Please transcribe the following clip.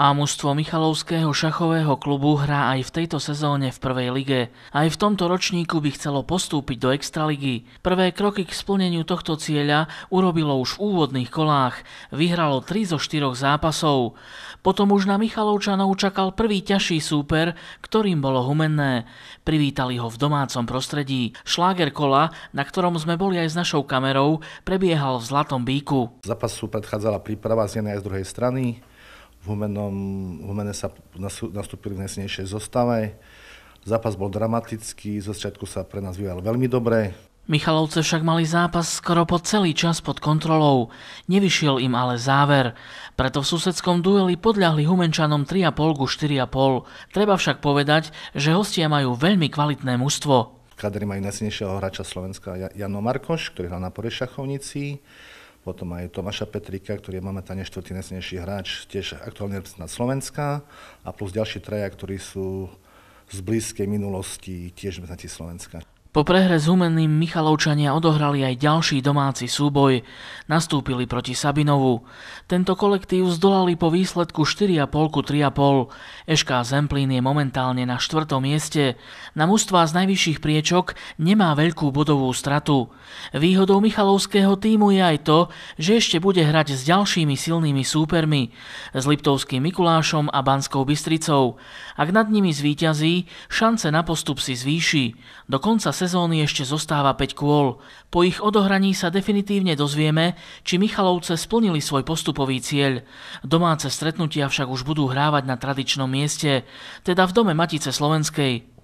A mužstvo Michalovského šachového klubu hrá aj v tejto sezóne v prvej lige. Aj v tomto ročníku by chcelo postúpiť do Extraligy. Prvé kroky k splneniu tohto cieľa urobilo už v úvodných kolách. Vyhralo 3 zo 4 zápasov. Potom už na Michalovčanov čakal prvý ťažší súper, ktorým bolo humenné. Privítali ho v domácom prostredí. Šláger kola, na ktorom sme boli aj s našou kamerou, prebiehal v Zlatom bíku. Zápasu predchádzala príprava z jednej a z druhej strany. V Humenom, Humene sa nastúpili v nesnejšej zostave. Zápas bol dramatický, zo začiatku sa pre nás vyvíjal veľmi dobre. Michalovce však mali zápas skoro po celý čas pod kontrolou. Nevyšiel im ale záver. Preto v susedskom dueli podľahli Humenčanom 3,5 ku 4,5. Treba však povedať, že hostia majú veľmi kvalitné mužstvo. Kadri majú najsilnejšieho hráča Slovenska Jano Markoš, ktorý hral na Porešachovnici potom aj Tomáša Petrika, ktorý je momentálne štvrtý najsilnejší hráč, tiež aktuálne na Slovenska a plus ďalší traja, ktorí sú z blízkej minulosti tiež reprezentanti Slovenska. Po prehre s Humenným Michalovčania odohrali aj ďalší domáci súboj. Nastúpili proti Sabinovu. Tento kolektív zdolali po výsledku 4,5-3,5. Ešká Zemplín je momentálne na 4. mieste. Na mužstva z najvyšších priečok nemá veľkú bodovú stratu. Výhodou Michalovského týmu je aj to, že ešte bude hrať s ďalšími silnými súpermi. S Liptovským Mikulášom a Banskou Bystricou. Ak nad nimi zvíťazí, šance na postup si zvýši. Dokonca sezóny ešte zostáva 5 kôl. Po ich odohraní sa definitívne dozvieme, či Michalovce splnili svoj postupový cieľ. Domáce stretnutia však už budú hrávať na tradičnom mieste, teda v dome Matice Slovenskej.